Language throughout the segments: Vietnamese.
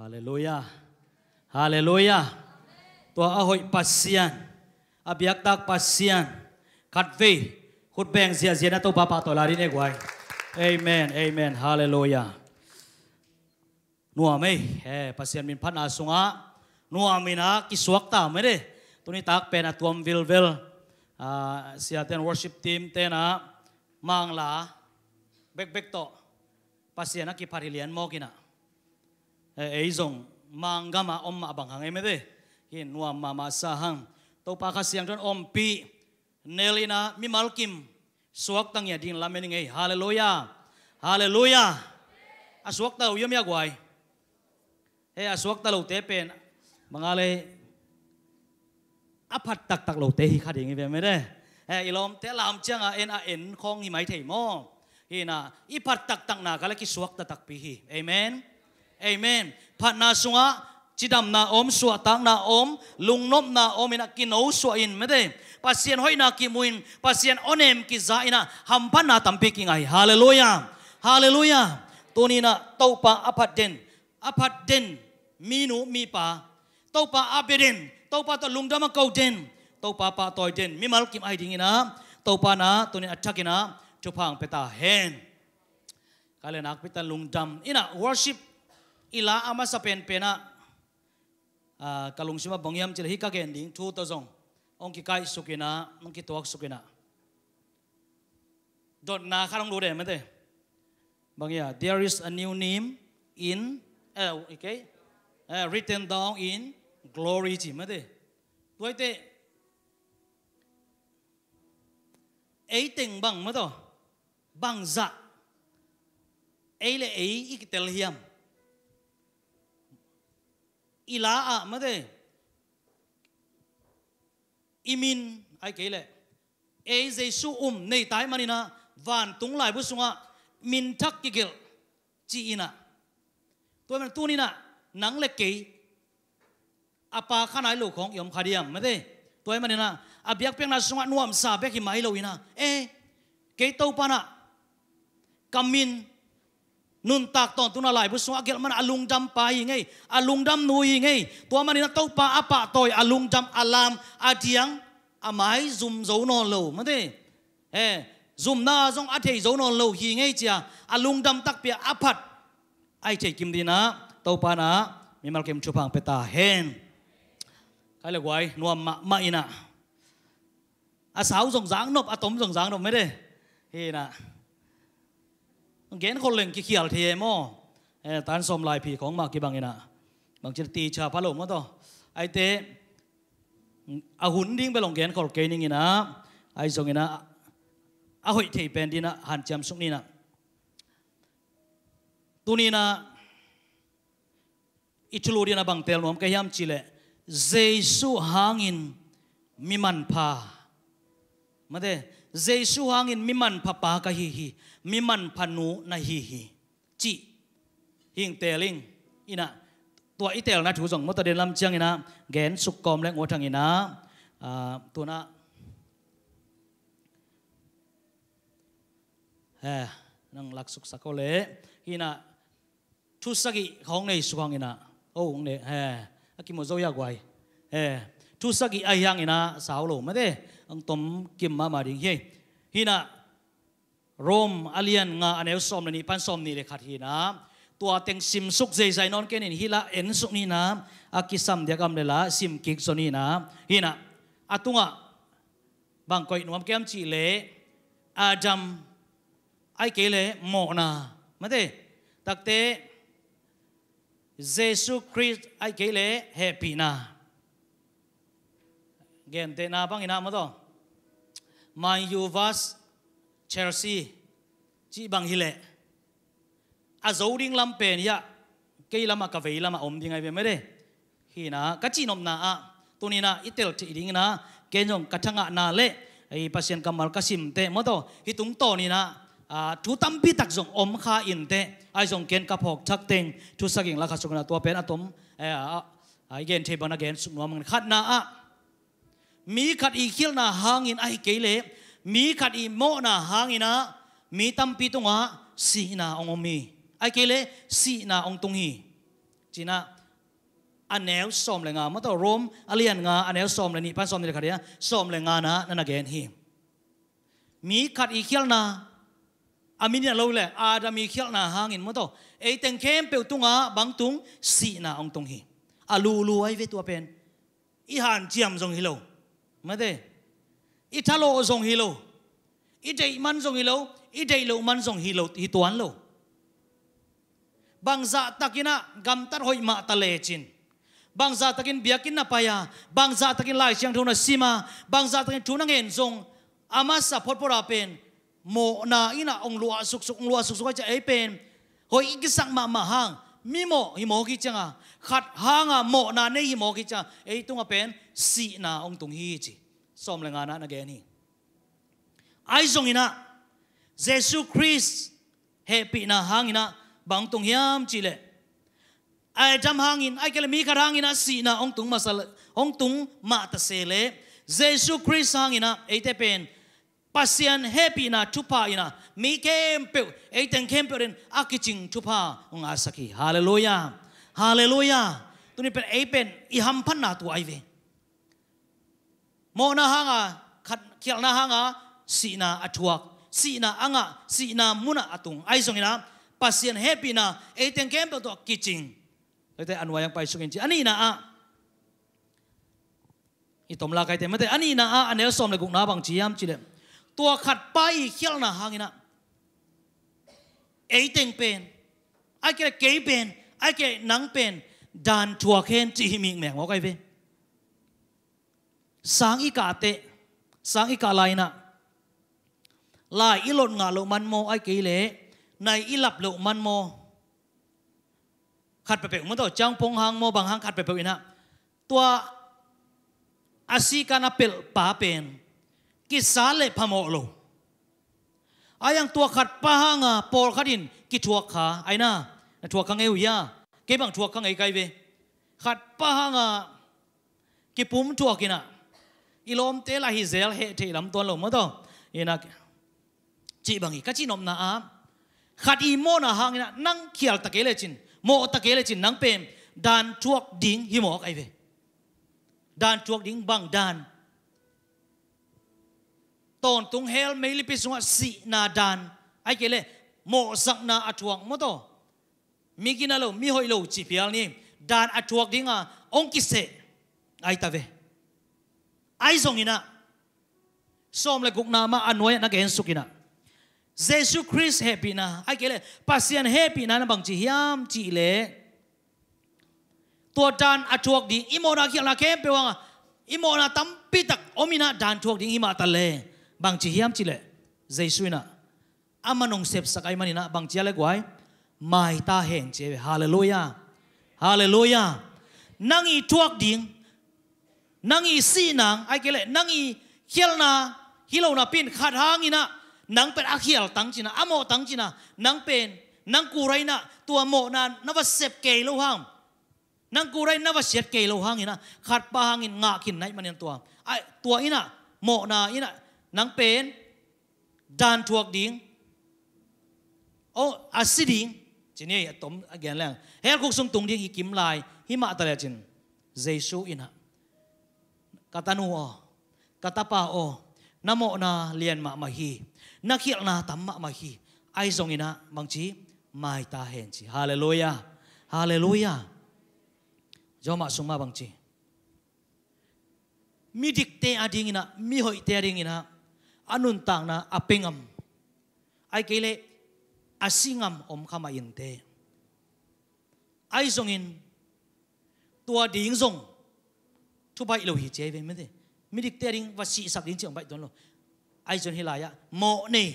Haleluya. Haleluya. Tua ahoy pasian. Abiak tak pasian. Katve. Khutbeng zia zia na to bapa to lari ne guai. Amen. Amen. Haleluya. Nuame. Eh pasian min pan asunga. Nuame na kiswak ta mere. Tuni tak pena tuam vil vil. Uh, sia ten worship team tena mangla. Bek bek to. Pasian na parilian mo ấy dùng mang gam mà om mà bằng hàng em đấy khi nuo mà mà sa hang tàu pa khá sáng trong om pi nelina mi malkim suak tăng nhà đình làm nên ngay hallelujah hallelujah à suốt tàu yếm ya quay hey à suốt tàu tế pen mga áp apat tak tak lâu tế hi khá đình em đấy hey ilom tế làm chăng à en à en khong hi mai thầy mo hi na ipat tak tak na kala ki suak ta tak pi hi amen amen Phát na á, chỉ chidam na om suwa tak na om nôm na om ina ấu suwa in mede pasien na ki muin pasien onem ki za ina hampan na tampi ki ngai hallelujah hallelujah toni na topa apat den apat den minu mi pa pa topa abeden topa to lungdama kau den topa pa pa toy den mi mal kim ai ding ina pa na toni attack ina chupang peta hen kalenak pitan đam ina worship ila ama sa pen pena ah, kalung sima bongyam chil hika gen thu to zong ong ki kai sukina ong ki tuak sukina dot na kharong lure mate ya there is a new name in uh, okay uh, written down in glory chi mate tuite eiting bang mato bang za ei le ei ikitel hiam ila a ma de imin ai ke le e jesu um nei tai manina van tung lai bu sunga min thak ki gel chi ina tôi mình tu ni na nắng lệ kỹ apa khán ai lục không yom khadiam mà thế tôi mình na abiak à piang na sunga nuam sa bek hi mai lo ina e ke tàu pa na kamin nun tak ton tuna lai busung agel man alung dam pai ngai alung dam nui ngai tua man na to pa apa toy alung dam alam adiang amai zum zo non lo ma de eh zum na zong athei zo non lo hi ngai cha alung dam tak pia apat ai che kim dina to pa na mi mal kem chupang peta hen kai le guai nuam ma ma ina a sáu dòng dáng nộp a tống dòng dáng nộp mấy đây hi na เกณฑ์คนเล่งกี่เขียลเทมอเออตานสมลายผีของมากกี่บางเนะบางจะตีชาพะโลมต่อไอเตอาหุ่นดิ้งไปลงเกณฑ์คนเกณฑ์นี่นะไอสงนะอาหอยเทเป็นดีนะหันจำสุกนี่นะตัวนี้นะอิจลูดีนะบางเตลนวมก็ยำจิเลเจสุหางินมิมันพามาเด้ Jesus hangin miman papa ka hi hi miman panu na hi hi chi hing teling ina tua itel na thu jong mota den lam chiang ina gen suk kom leng othang ina à tu na ha nang lak suk sakole ina thu sagi khong nei suang ina ô oh, ong ne ha akimo zo ya gwai ha thu sagi ai hang ina saulo ma de ang tom kim ma ma ding ye hina rom alian nga anel som ni pan som ni le khat hina tua teng sim suk zai zai non kenin hila en suk ni na akisam dia kam lela sim kik so ni na hina atunga bang koi nuam kem chi le adam ai ke le mo na mate takte Jesus Christ ai ke le happy na gen te na bang ina ma to Man U vs Chelsea chỉ bằng hi lệ à dấu đinh lâm bền ya cây à cà vây à ôm đinh ai về mới đây khi na cái chi nom na à tuần ni na itel chỉ đinh na cái nhom cái thằng na lệ ai pasien kamal kasim te mo to hi tung to ni na à chú tâm bi tắc dùng ôm kha in te ai dùng kiến cặp học chắc tên chú sắc in là khách sung na tua pen atom à ai gen thế bằng gen sung mình khát na à mi khat i khil na hangin ai kele mi khat i mo na hangina mi tampi tunga si na ong mi ai kele si na ong tung hi china anel som lenga ma to rom alian nga anel som leni pan som ni kharia som lenga na nan again hi mi khat i khil na amin na lo le adam i khil na hangin mo to ei teng kem pe tunga bang tung si na ong tung hi alu lu ve tu pen i chiam jong hi mà thế ít thà lộ dùng hi lộ ít đây mặn dùng hi lộ ít đây lộ mặn dùng hi lộ hi toán lộ bang dạ na gam tar hoi ma ta le chín bang dạ takin biakin na paya bang dạ takin lai chiang thona sima bang dạ takin chu na ngen zong ama sa phot pora pen mo na ina ong lua suk suk ong lua suk suk cha ei pen hoi ikisang ma ma hang mi mo hi mo ki changa à, khat hanga mo na ne hi mo ki cha ei à, tunga pen si na ong tung hi chi som lenga na nage ni ai zong ina Jesu Christ he pi na hang ina bang tung hiam chi le ai jam hang in ai kelmi ka hang ina si na ong tung masal ong tung ma ta se le Jesu Christ hang ina ate pen pasian happy na chupa ina mi kem pe ate kem pe ren akiching chupa ong asaki hallelujah hallelujah tuni pen ai pen i ham pan na tu ai ve mo na hanga khat khial na hanga si na athuak si na anga si na muna atung ai zong ina pasien happy na e teng kem to kitching te anwa yang pai sungin chi ani na a ah. i tom la kai te mate ani na a ah, anel som le guk na bang chi yam chi le tua khat pai khial na hangina e teng pen ai ke ke pen ai ke nang pen dan thua khen chi mi mẹ ngó cái ven sang i ka te sang i ka lai na lai i lot nga lo man mo ai ke le nai i lap lo man mo khat pe pe mo to chang pong hang mo bang hang khat pe pe ina tua asi kana pel pa pen ki sa le phamo lo ayang tua khat pa hanga à, por khatin ki thua kha aina na thua kang ngeu ya à. ke bang thua kang ngai kai ve khat pa hanga à, ki pum thua kina kilom te la hi zel he the lam ton lo mo to ina chi bang hi ka chi nom na a khat i na hang na nang khial ta ke le chin mo ta ke le chin nang pem dan chuak ding hi mo ai ve dan chuak ding bang dan ton tung hel mei li pi sunga si na dan ai ke le mo sak na athuang mo to mi kina lo mi hoi lo chi pial ni dan athuak dinga ong ki se ai ta ve ai zong ina som le gukna ma anwai na gen ina, Jesus Christ happy na ai kể kele pasian happy na na bang chi hiam chi le tua dan achuak di imona khi la kem pe wanga imona tampi tak omina dan chuak di ima ta bang chi hiam chi le Jesus na amanong sep sakai manina bang chi le gwai mai ta hen che hallelujah hallelujah nangi chuak ding นังอีซีนังไอ้เกลนังอีเขียลนาฮิโลนาเป็นขาดหางินะนังเป็นอาเขียลตั้งจีนะอโมตั้งจีนะนังเป็นนังกูไรนะตัวโมนันนวเสบเกลโลหังนังกูไรนวเสียเกลโลหังอินะขาดปาหังินงาขินไหนมันตัวไอตัวอินะโมนาอินะนังเป็นดานทวกดิงโออาศิดิงจีนี่ตมอแกนแรงเฮลคุกซุงตุงดิงฮิกิมลายหิมาตะเลจินเจสูอินะ katanua katapao namo na liền ma mahi na khial na tam ma mahi ai zong ina mangchi mai ta hen chi hallelujah hallelujah jo ma suma bangchi mi dik te ading ina mi hoi te ring ina anun tang na apengam ai kele asingam om khama in te ai zong in tua ding zong chú bay lâu hì chế về mới thế mi địch tiếng và xị sắp đến trường bay tuần luôn, ai chuẩn hi lại mộ nè,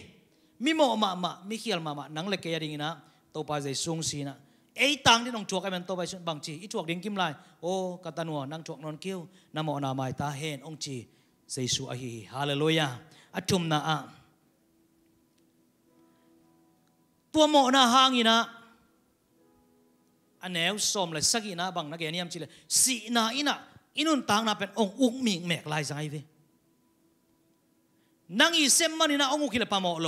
mi mộ mà mà mi khial mà mà nắng lệ kia đình na tàu bay dây xuống xì na ấy tăng đi nông chuộc em ăn tàu bay xuống bằng chỉ ít chuộc đến kim lại ô cả tan nua năng chuộc non kêu nam mộ nào mai ta hẹn ông chỉ dây su ahi hallelujah achum na a tua mộ na hang ina anh em xóm lại sắc ina bằng nó cái niệm chỉ là sĩ na ina อินุนต่างนับเป็นองค์อุ้งมิงเมกลายไจดินางอีเซมันนีนะองค์กิเลพามอโล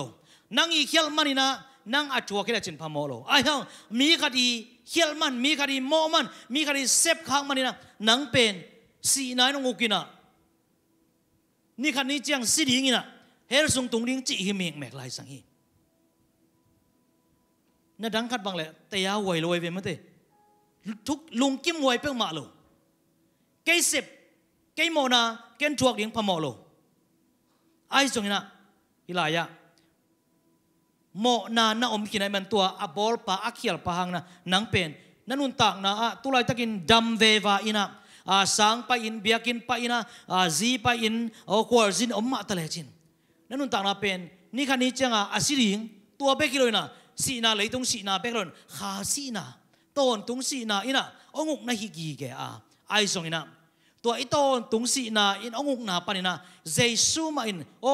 นางอีเคลมันนะนางอัจวกิเลจินพามอโลไอ้้องมีคดีเคลมันมีคดีโมมันมีคดีเซฟข้างมันนะนางเป็นสีนายนองค์กินะนี่คันนี้เจียงสีดิ่งนะเฮลสุงตุงดิ้งจีฮิเมงเมกลายสังฮีนั่นดังคัดบังแหละแต่ยาไหวลอยเวมังเตทุกลุงกิมไหวเปินงมาโลเกสิบเกโมนาเกนทวกเดียงพมอโลไอ้่งนะอิลายะโมนานาอมขินไอมันตัวอบอลปาอักเียลปะหังนะนังเป็นนันุนตากนะตุไลตะกินดัมเววาอินะอาสังไปอินเบียกินไปอินะอาซีไปอินโอควอร์จินอมมาตะเลจินนันุนตากนะเป็นนี่คันนี้จังอะอาศิริงตัวเบกิโลนะสีนาเลยตรงสีนาเบกิโลนขาสีนาต้นตรงสีนาอินะองุกนะฮิกีแกอาไอ้่งนะตัวอิโตตุงสีนาอินองุกนาปันนาเจซูมาอินโอ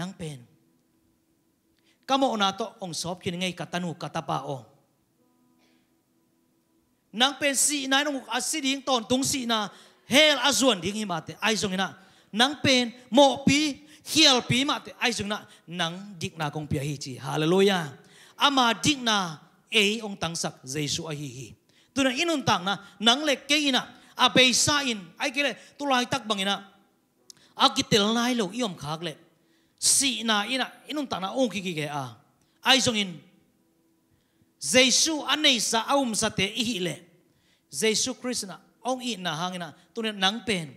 นังเป็นกามอนาโตองสอบกินไงกตันูกตาปาโอนังเป็นสีนายนองุกอาศิดิงตอนตุงสีนาเฮลอาจวนดิงหิมาเตไอซงนะนังเป็นโมปีเฮียลปีมาเตไอซงนะนังดิกนาคงเปียฮิจีฮาเลลูยาอามาดิกนาเอองตังสักเจซูอาฮิฮิตัวนั้นอินุนตังนะนังเล็กเกยนะ abeisain aikile tulai tak bangina akitel nailo iom khakle si na ina inung tana ong ki ge a ai jong in jesu anei sa aum sa te ihile. le jesu krishna ong i na hangina tunen nang pen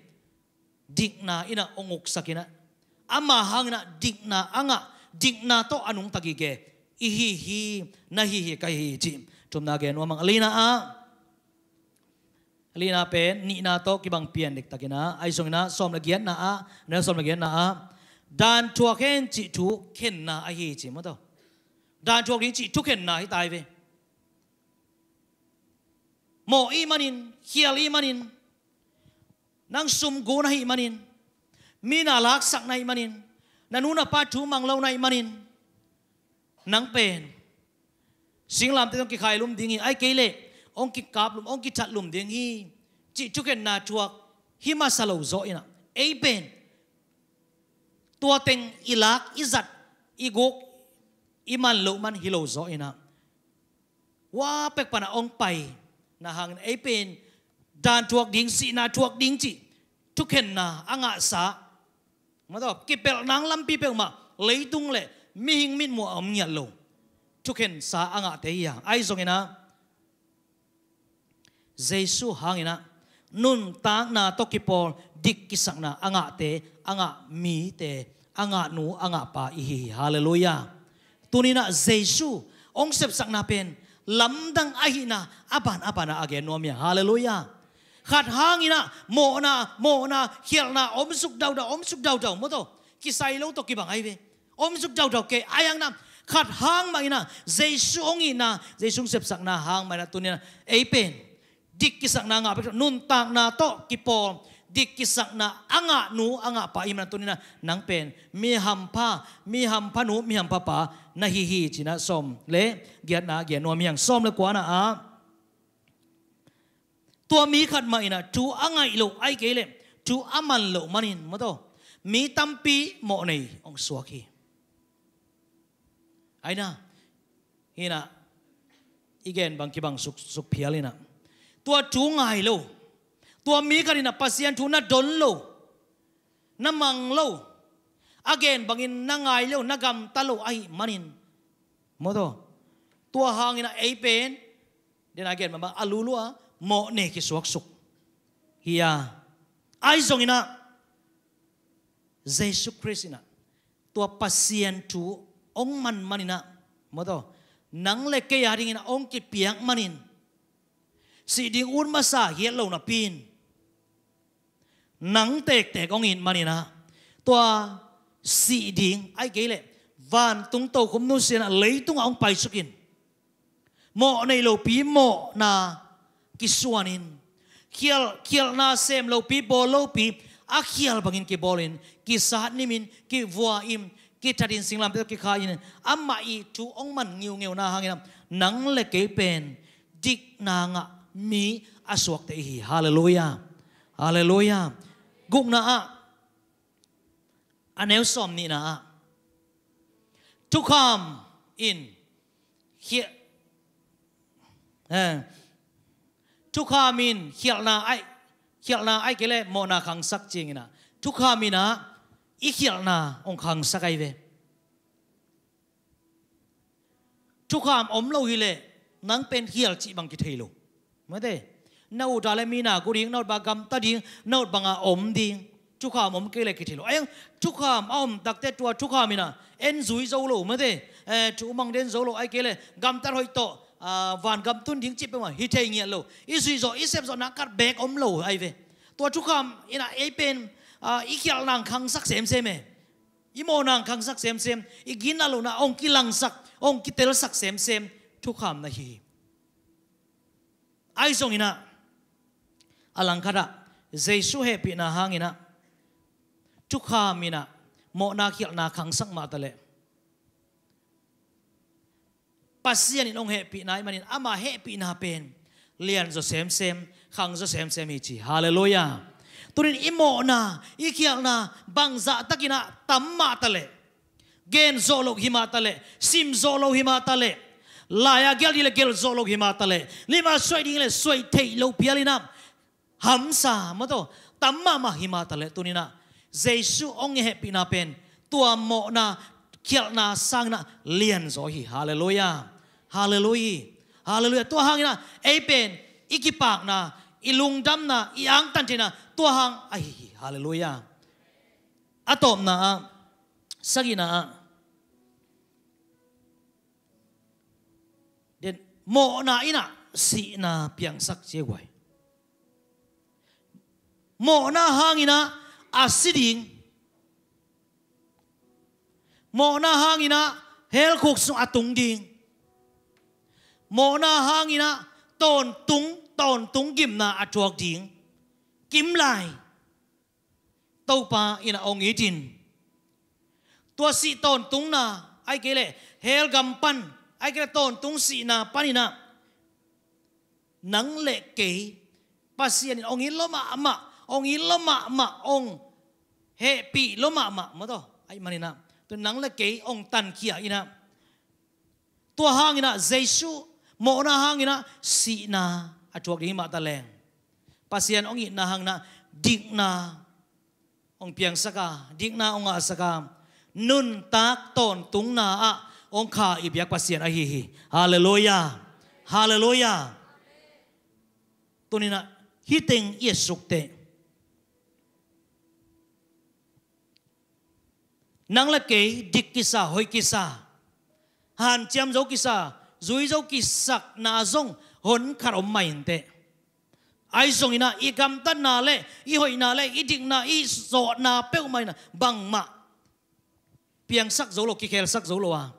dik na ina onguk sakina ama hangina dik na anga dik na to anung tagige Ihihi, nahihi, nahi jim. kai hi tumna ge no mang alina a ah. lina pen ni na to ki bang pian dik takina ai song na som la gian na a na som la gian na a dan chua khen chi thu khen na a hi chi mo to dan chua ri chi thu khen na hi tai ve mo i manin hial i sum gu na hi manin mi na na hi na nu na mang lo na hi manin nang pen sing lam te ki khai lum dingi ai ke le ông kí cáp lùm ông kí chặt lùm điên hi chỉ chú cái na chuộc hi mà sao lâu rồi nè ấy bên tua tên ilak izat igok iman lâu man hi lâu rồi nè wa pek pana ông pai na hang ấy bên đàn chuộc điên si na chuộc điên chỉ chú cái na anh ạ sa mà đó kí pel nang lâm pi pel mà lấy tung lệ mi hình mi mua ông nhận lâu chú cái sa anh ạ thấy ya ai zong na Jesu hangina nun tang na tokipol dik kisang na anga te anga mi te anga nu anga pa ihi hallelujah tunina Jesu ong sep sang na pen lamdang ahina aban abana age nomia hallelujah khát hang ina mộ na mo na hiểu na om suk đau đau ôm suk đau đau mất đâu khi sai to kỳ ai về om suk đau đau kệ ai nam khát hang mai na Giêsu ông ina Giêsu sập sang na hang mai na tu ina ấy pen dikisak na nga nuntak na to kipo dikisak na anga nu anga pa iman tunin na nang pen mi hampa mi hampa nu mi hampa pa nahihi china som le giat na giat no mi ang som le kwa na a tua mi khat ma ina tu anga ilo ai ke le tu aman lo manin mo to mi tampi mo nei ong suaki ai na hina igen bang kibang suk suk phialina tua tua cái này mang ตัวจูงไงโลตัวมีกันนะปัสยันทูน่ะดนโลน้ำมังโล again bangin nangay lo nagam talo ai manin mo to tua hangin na ai pen then again mama alulu a mo ne kisuak suk hiya ay zong ina Jesus Christ ina tua pasien tu ong man manina mo to nang le kaya ring ina ong ki piang manin si ding un masa sa hiet lo na pin nắng tek tek ông in manina tua si ding ai cái lệ van tung tàu không nu xin lấy tung ông pai sukin mọ này lo pi mọ na kisuanin khial khial na sem lo pi bo lo pi a khial bangin ki bolin ki sahat nimin ki vua im ki thadin singlam pe ki kha in amma i tu ong man ngiu ngeu na hangin nang le ke pen dik na nga มีอสวกเตหีฮาเลลูยาฮาเลลูยากุกนะอะอันเอลสอมนี่นะทุกคำอินเขียทุกคำอินเขียนนาไอเขียนนาไอเกลเ่โมนาคังสักจริงนะทุกคำอินนะอีเขียนนาองคังสักไอเวทุกคำอมเลหิเลนังเป็นเขียจีบังกิเทโล mới thế nấu trả lại mina cô riêng nấu bà gam ta riêng nấu bằng à ôm riêng chú khám ôm cái này cái thilo anh chú khám ôm đặc tết chùa chú khám mina em rủi dâu lộ mới thế chú mong đến dâu lộ ai cái này gam ta hơi to vàn gam tuân riêng chip mà hi thế nghĩa lộ ý suy rõ ý xem rõ cắt bé ôm lộ ai về tua chú khám ina ai pen ý à, kia nàng khăng sắc xem xem mẹ ý nàng khăng sắc xem xem ý gina lộ na ông kia lăng sắc ông kia tel sắc xem xem chú khám na hi ai zong ina alangkara jesu he pi na hangina chukha mina mo na khial na khang sak ma tale pasian in ong he pi na manin ama he pi na pen lian zo sem sem khang zo sem sem hi chi hallelujah turin imo na ikial na bang bangza takina tamma tale gen zolo hima tale sim zolo hima tale laya à, gel dile gel zolo hima tale lima soi dile soi thei lo pialina hamsa mato tamma ma hima tale tunina jesu ong he pina pen tua mo na kiel na sang na lian zo hallelujah hallelujah hallelujah tua hang na e ikipak na ilung na iang tan tina tua hang ai hallelujah atom na sagi na mộ na ina si na piang sak che wai mộ na hang hangina à, asiding mộ na hang hangina hel khuk su atung ding mộ na hang hangina ton tung ton tung kim na atuak ding kim lai tâu pa ina ong itin tua si ton tung na ai kể lệ hel gam pan ai cái tôn tung sĩ na pani na nắng lệ kỳ bà xiên ông ý lô ma mạ ông ý lô ma mạ ông hệ pi lo ma ma mà đó ai mà na tôi nắng lệ kỳ ông tan kia ina à, tua hang ina Jesus mo na hang ina si na achuak đi mạ ta leng pasien à ông ý na hang na dik na ông piang saka dik na ông a saka nun tak ton tung na a à ông kha ibyak pasien ahi hi hallelujah hallelujah tunina hiteng yesukte nang la ke dik kisa hoi kisa han chiam dấu kisa zui dấu kisa na zong hon kharom mai te ai zong ina i gam ta na le i hoi na le i dik na i zo na peu mai na bang ma piang sak dấu lo ki khel sak dấu lo à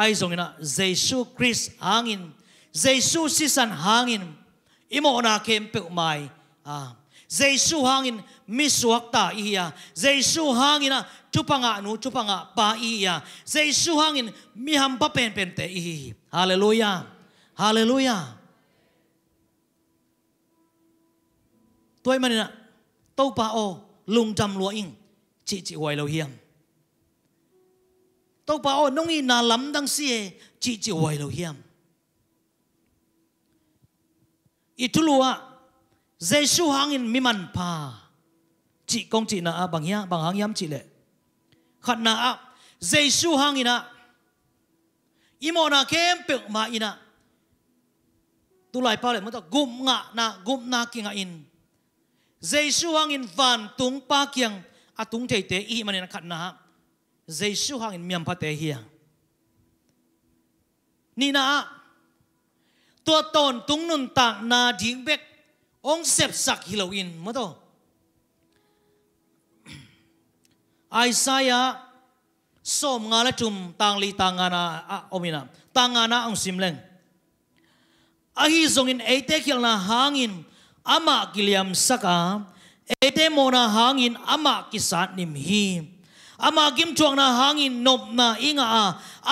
ai zong ina Jesu Christ hangin Jesu si san hangin imo na kem pe mai à, a Jesu hangin misuak ta iya Jesu hangin chupanga nu chupanga pa iya Jesu hangin mi hamba pen pen te i hallelujah hallelujah tôi mà na, tâu pa o lung trăm lúa in chị chị hoài lâu hiểm tàu bảo nông y na lắm đang xì chỉ chỉ hoài lâu hiểm ít tu lúa Giêsu hang in mi mặn pa chỉ công chỉ na bằng hiang bằng hang hiam chỉ lệ khát na Giêsu hang in na imo na kem pek ma in na tu lại pa lệ mất gum ngạ na gum na kinh in Giêsu hang in van tung pa kiang a à, tung thấy tế y mà khát na giêsu hàng in miam phát hi ni na tua ton tung nun tak na ding bek hi sep in hiloin ai to Isaiah som nga la chum tang li tangana a omina ông ang simleng ahi in zongin ate khil na in ama kiliam saka ate mona in ama kisat nim hi ama kim chuang na hangin nop na inga a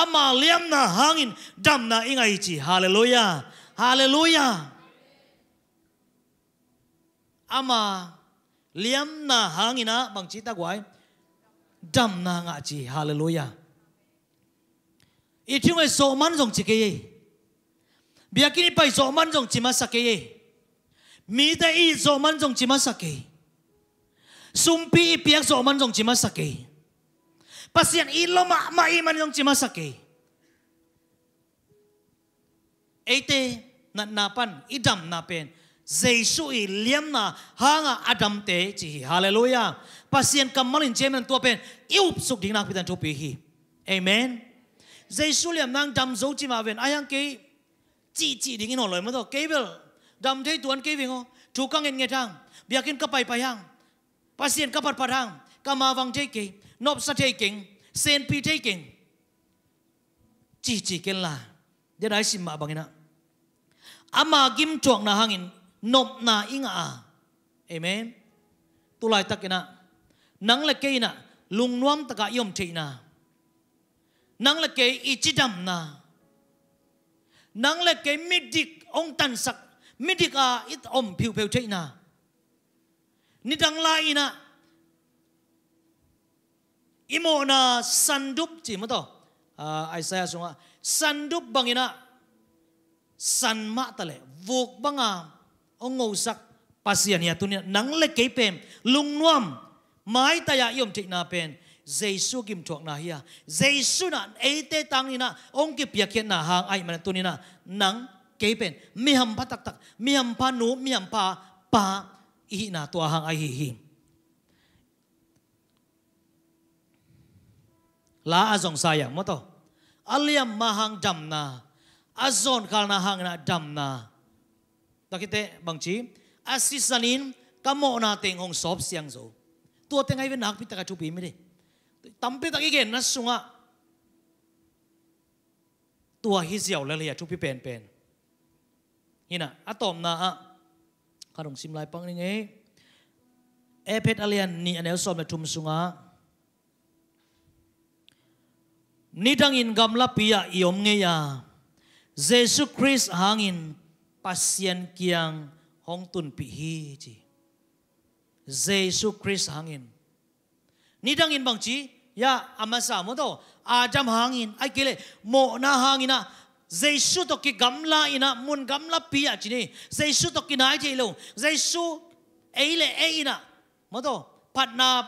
ama liam na hangin dam na inga ichi hallelujah hallelujah ama liam na hangina bang chi ta dam na ngạ chi hallelujah ít mai ấy man jong chỉ cái bia kini pai số man jong chỉ mà sắc cái mi ta ít số man jong chỉ mà sumpi ít bia số man jong chỉ mà sắc pasian ilo ma ma iman yung chimasake ate na napan idam na pen Giêsu i liam na hanga adam te chihi, hallelujah pasien kamalin jemen to pen iup suk ding nak pitan to pi hi amen Giêsu liam nang dam zo chi ayang ke chi chi ding no loi ma to kebel dam thei tuan ke vingo thu kang en nge thang biakin ka pai pai hang pasien ka pat pat hang ka nộp sa thế kinh sen pi thế kinh chỉ chỉ cái là để đại xin mà bằng na ama kim chuộc na hangin nộp na inga amen tu lại tắc na nắng là cây na lung nuam tắc cả yom thế na nắng là cây ichidam na nắng là cây mít dik ông tan sắc mít dik a ít om phiêu phiêu thế na ni dang lai na imo na sandup chi mo to uh, à, Isaiah sunga sandup bangina san ma tale vok banga ongo à. sak pasian ya tunia nang le kepem lung nuam mai ta ya dạ yom tik na pen Giêsu kim thuộc na hia à. Giêsu na te tang ina ong ki piaket na hang ai man tunina nang kepen mi ham pa tak tak mi ham pa nu mi ham pa pa i na tua hang ai hi hi ลาอาองสายมตอัลยมมาหังัำนาอาอนคาลนาหังนาัำนาตะกิ้เตบังชีอาซิสนินกมโนาเต็งหงซอบเสียงโซตัวเต็งไง้เป็นนักพิตักชุปีไม่ได้ตั้มเปกตะกี้เกนนัสุงะตัวฮิเซียวเลยเลยชุปีเป็นเป็นนี่นะอะตอมนาอะขนมซิมลายปังนี่ไงเอเพ็ดอาเลียนนี่อันเดลสอมและทุมสุงะ nidang in gamla pia iom ngeya Jesu Christ hangin pasien kiang hong tun pi hi chi Jesu Christ hangin nidang in bang chi ya amasa mo to adam hangin ai kile mo na hangina Giêsu to ki gamla ina mun gamla pia chini Giêsu to ki nai chi lo Giêsu ei le ei ina mo to patna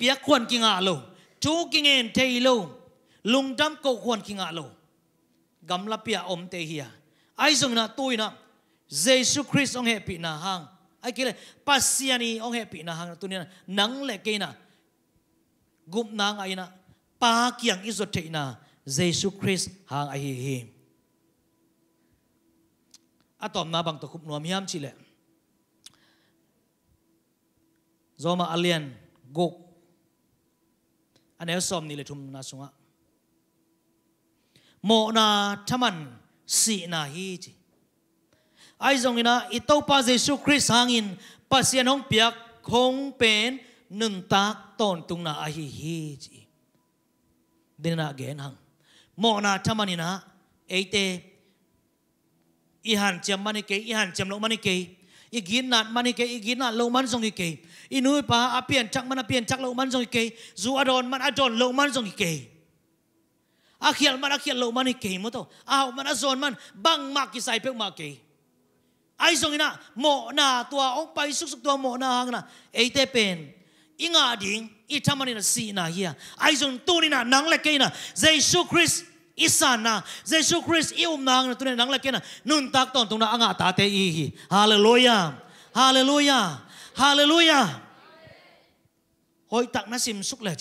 pia kwan ki nga lo chu ki ngen thei lo lung dam ko khon ki nga lo gam la pia om te hia, ai zong na tu na jesus christ ong happy na hang ai kile pasiani ong happy na hang tu ni nang le ke na gup nang ai na pa kiang izo te na jesus christ hang ai hi hi atom na bang to khup nuam hiam chile zoma alien gok anel som ni le thum na sunga mo na thaman sĩ na hi chi ai zong ina ito pa Jesu Christ hangin pasien hong piak khong pen nun tak ton tung na ahi hi chi dina gen hang mo na thaman ina ate ihan cham mani ke ihan cham lo mani ke igin nat mani ke i igin nat lo man zong ke inui pa apian chak man apian chak lo man zong ke zu adon man adon lo man zong ke a man a lo mani ke mo to a man a man bang ma ki sai pe ma ke ai zong ina mo na tua ong pai suk suk tua mo na hang na ei te pen inga ding i thamani na si na hia ai zong tu ni na nang le ke na jesu christ isan na jesu christ i um nang na tu ni nang le ke na nun tak ton na anga ta te i hallelujah hallelujah hallelujah hoi tak na sim suk le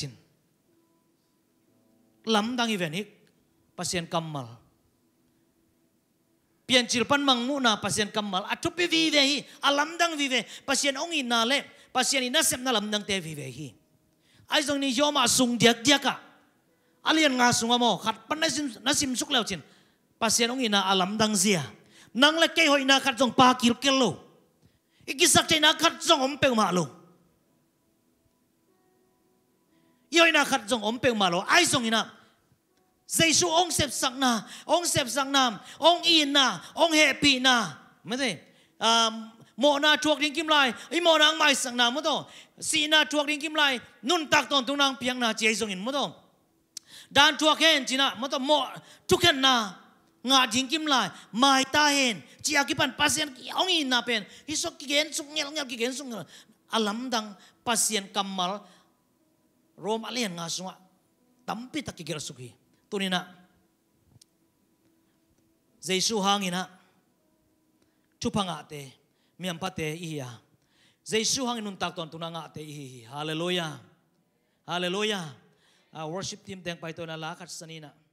lắm dang even hik pasien kammal pian chil pan mang mu na pasien kammal athupi vi ve hi alam dang vi ve pasien ong in na le pasien in na sep na lam dang te vi ve hi ai zong ni yoma sung diak diak ka alian nga sunga amo, khat pan nasim nasim suk leo chin pasien ong in ina alam dang zia nang le ke hoi na khat zong pa kil kel lo ikisak te na khat zong om pe ma lo yoi na khat zong om pe ma lo ai zong ina giêsu ông sẹp sắc na ông sẹp sắc nam ông in na ông happy na mới thế à mộ na chuộc đến kim lai ý mộ nang mai sắc na mới đó si na chuộc đến kim lai nun tắc tôn tung nàng piang na chế dùng in mất đó đàn chuộc hen chỉ na mất đó mộ chuộc hen na ngã dính kim lai mai ta hen chỉ ác kipan pasien ông in na pen hi sok kigen sung ngel ngel kigen sung ngel alam dang pasien kamal rom alien nga sunga tampi takigir sukhi tunina jaisu hangina thupanga te miam pate iya jaisu hangin nun tak ton tunanga te hi hallelujah hallelujah uh, worship team teng pai to na lakat sanina